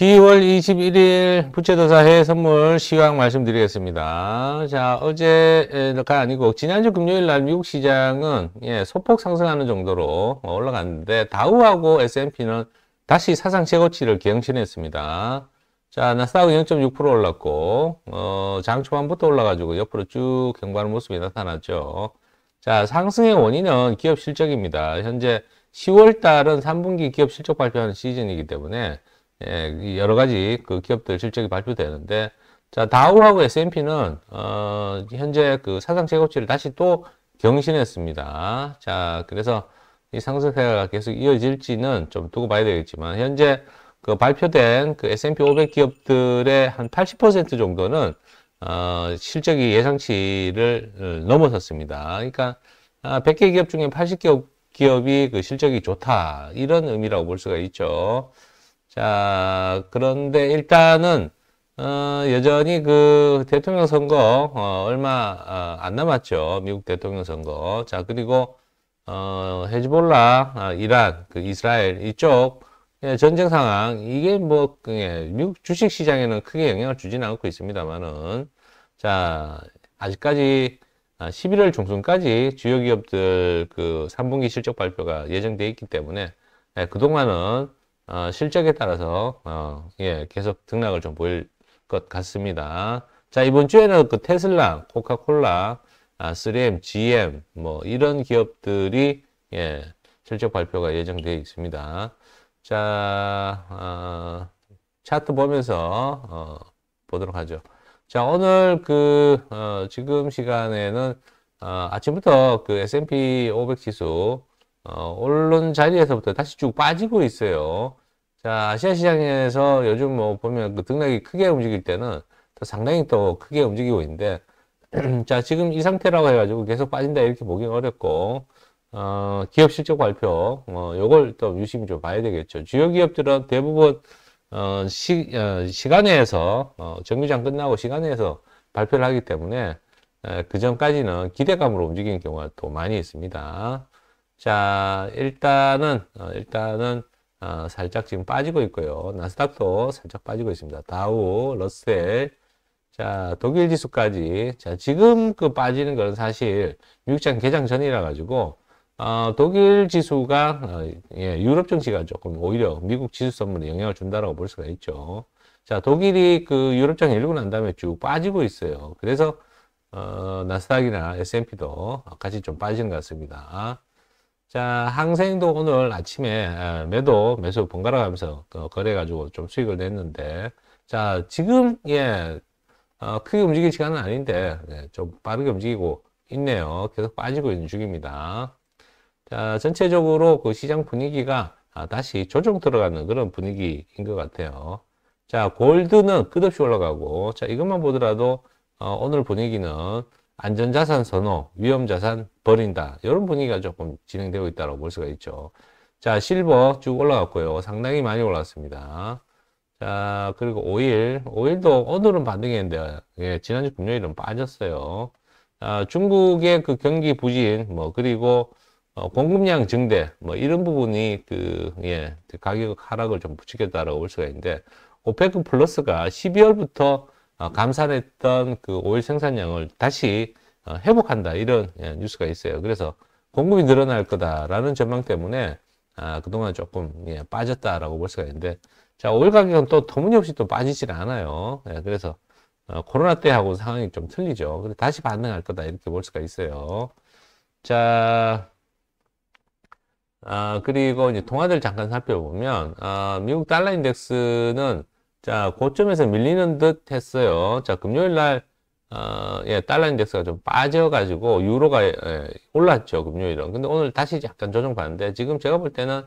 10월 21일 부채조사회 선물 시황 말씀드리겠습니다. 자, 어제가 아니고 지난주 금요일 날 미국 시장은 예, 소폭 상승하는 정도로 올라갔는데 다우하고 S&P는 다시 사상 최고치를 경신했습니다. 자, 나스닥은 0.6% 올랐고 어, 장 초반부터 올라가지고 옆으로 쭉 경과하는 모습이 나타났죠. 자, 상승의 원인은 기업 실적입니다. 현재 10월 달은 3분기 기업 실적 발표하는 시즌이기 때문에 예, 여러 가지 그 기업들 실적이 발표되는데 자 다우하고 S&P는 어, 현재 그 사상 최고치를 다시 또 경신했습니다. 자 그래서 이 상승세가 계속 이어질지는 좀 두고 봐야 되겠지만 현재 그 발표된 그 S&P 500 기업들의 한 80% 정도는 어, 실적이 예상치를 어, 넘어섰습니다. 그러니까 아, 100개 기업 중에 80개 기업이 그 실적이 좋다 이런 의미라고 볼 수가 있죠. 자, 그런데 일단은 어, 여전히 그 대통령 선거 어, 얼마 어, 안 남았죠. 미국 대통령 선거. 자, 그리고 어, 헤즈볼라, 어, 이란, 그 이스라엘 이쪽 예, 전쟁 상황 이게 뭐 그, 예, 미국 주식 시장에는 크게 영향을 주진 않고 있습니다만은 자 아직까지 아, 11월 중순까지 주요 기업들 그 3분기 실적 발표가 예정돼 있기 때문에 예, 그동안은 어, 실적에 따라서 어, 예, 계속 등락을 좀 보일 것 같습니다. 자 이번 주에는 그 테슬라, 코카콜라, 아, 3M, GM 뭐 이런 기업들이 예, 실적 발표가 예정되어 있습니다. 자 어, 차트 보면서 어, 보도록 하죠. 자 오늘 그 어, 지금 시간에는 어, 아침부터 그 S&P 500 지수 어, 언론 자리에서부터 다시 쭉 빠지고 있어요. 자, 아시아 시장에서 요즘 뭐 보면 그 등락이 크게 움직일 때는 또 상당히 또 크게 움직이고 있는데, 자, 지금 이 상태라고 해가지고 계속 빠진다 이렇게 보기 어렵고, 어, 기업 실적 발표, 뭐, 요걸 또 유심히 좀 봐야 되겠죠. 주요 기업들은 대부분, 어, 시, 어, 시간에서, 어, 정류장 끝나고 시간에서 발표를 하기 때문에, 에, 그 전까지는 기대감으로 움직이는 경우가 또 많이 있습니다. 자, 일단은, 어, 일단은, 아, 살짝 지금 빠지고 있고요. 나스닥도 살짝 빠지고 있습니다. 다우, 러셀, 자 독일 지수까지 자 지금 그 빠지는 것은 사실 미국장 개장 전이라 가지고 어, 독일 지수가 어, 예, 유럽 정치가 조금 오히려 미국 지수 선물에 영향을 준다라고 볼 수가 있죠. 자 독일이 그 유럽 장이 일고 난 다음에 쭉 빠지고 있어요. 그래서 어, 나스닥이나 S&P도 같이 좀 빠지는 것 같습니다. 자, 항생도 오늘 아침에 매도 매수 번갈아 가면서 그 거래 가지고 좀 수익을 냈는데 자, 지금 예 어, 크게 움직일 시간은 아닌데 예, 좀 빠르게 움직이고 있네요. 계속 빠지고 있는 중입니다. 자, 전체적으로 그 시장 분위기가 아, 다시 조정 들어가는 그런 분위기인 것 같아요. 자, 골드는 끝없이 올라가고 자, 이것만 보더라도 어, 오늘 분위기는 안전자산 선호, 위험자산 버린다. 이런 분위기가 조금 진행되고 있다고 볼 수가 있죠. 자, 실버 쭉 올라갔고요. 상당히 많이 올랐습니다. 자, 그리고 오일. 오일도 오늘은 반등했는데, 예, 지난주 금요일은 빠졌어요. 아, 중국의 그 경기 부진, 뭐, 그리고, 어, 공급량 증대, 뭐, 이런 부분이 그, 예, 그 가격 하락을 좀 부추겼다라고 볼 수가 있는데, 오페크 플러스가 12월부터 어, 감산했던 그 오일 생산량을 다시 어, 회복한다 이런 예, 뉴스가 있어요. 그래서 공급이 늘어날 거다라는 전망 때문에 아, 그동안 조금 예, 빠졌다라고 볼 수가 있는데 자 오일 가격은 또 터무니없이 또 빠지질 않아요. 예, 그래서 어, 코로나 때하고 상황이 좀 틀리죠. 근데 다시 반응할 거다 이렇게 볼 수가 있어요. 자, 아, 그리고 이제 통화들 잠깐 살펴보면 아, 미국 달러 인덱스는 자, 고점에서 밀리는 듯 했어요. 자, 금요일 날, 어, 예, 달러 인덱스가 좀 빠져가지고, 유로가, 예, 올랐죠, 금요일은. 근데 오늘 다시 약간 조정받는데, 지금 제가 볼 때는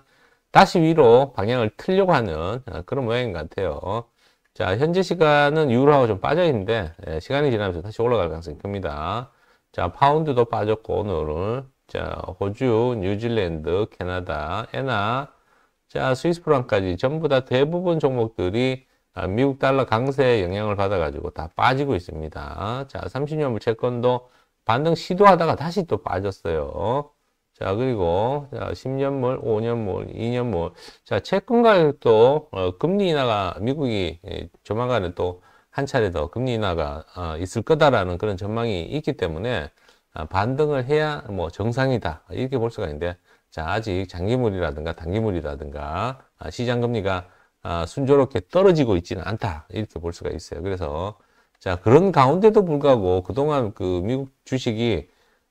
다시 위로 방향을 틀려고 하는 어, 그런 모양인 것 같아요. 자, 현재 시간은 유로하고 좀 빠져있는데, 예, 시간이 지나면서 다시 올라갈 가능성이 큽니다. 자, 파운드도 빠졌고, 오늘은. 자, 호주, 뉴질랜드, 캐나다, 에나, 자, 스위스 프랑까지 전부 다 대부분 종목들이 아, 미국 달러 강세의 영향을 받아가지고 다 빠지고 있습니다. 자, 30년물 채권도 반등 시도하다가 다시 또 빠졌어요. 자, 그리고 자, 10년물, 5년물, 2년물. 자, 채권 가격도 어, 금리 인하가 미국이 예, 조만간에 또 한 차례 더 금리 인하가 어, 있을 거다라는 그런 전망이 있기 때문에 아, 반등을 해야 뭐 정상이다. 이렇게 볼 수가 있는데 자, 아직 장기물이라든가 단기물이라든가 아, 시장 금리가 아, 순조롭게 떨어지고 있지는 않다 이렇게 볼 수가 있어요. 그래서 자 그런 가운데도 불구하고 그동안 그 미국 주식이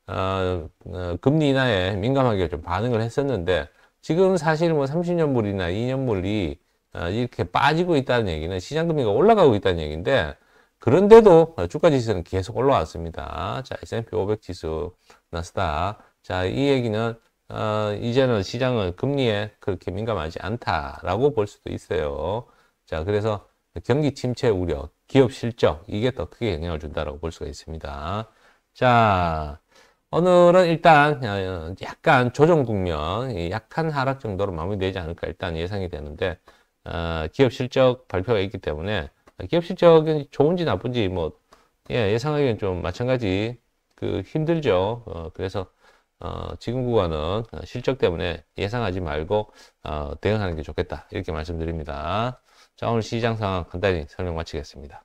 어, 어, 금리 인하에 민감하게 좀 반응을 했었는데 지금 사실 뭐 30년물이나 2년물이 어, 아, 이렇게 빠지고 있다는 얘기는 시장 금리가 올라가고 있다는 얘기인데 그런데도 주가 지수는 계속 올라왔습니다. 자 S&P 500 지수 나스닥 자이 얘기는 어, 이제는 시장은 금리에 그렇게 민감하지 않다라고 볼 수도 있어요. 자, 그래서 경기 침체 우려, 기업 실적 이게 더 크게 영향을 준다라고 볼 수가 있습니다. 자, 오늘은 일단 어, 약간 조정 국면, 약한 하락 정도로 마무리되지 않을까 일단 예상이 되는데 어, 기업 실적 발표가 있기 때문에 기업 실적이 좋은지 나쁜지 뭐 예, 예상하기는 좀 마찬가지 그 힘들죠. 어, 그래서 어, 지금 구간은 실적 때문에 예상하지 말고 어, 대응하는 게 좋겠다 이렇게 말씀드립니다. 자 오늘 시장 상황 간단히 설명 마치겠습니다.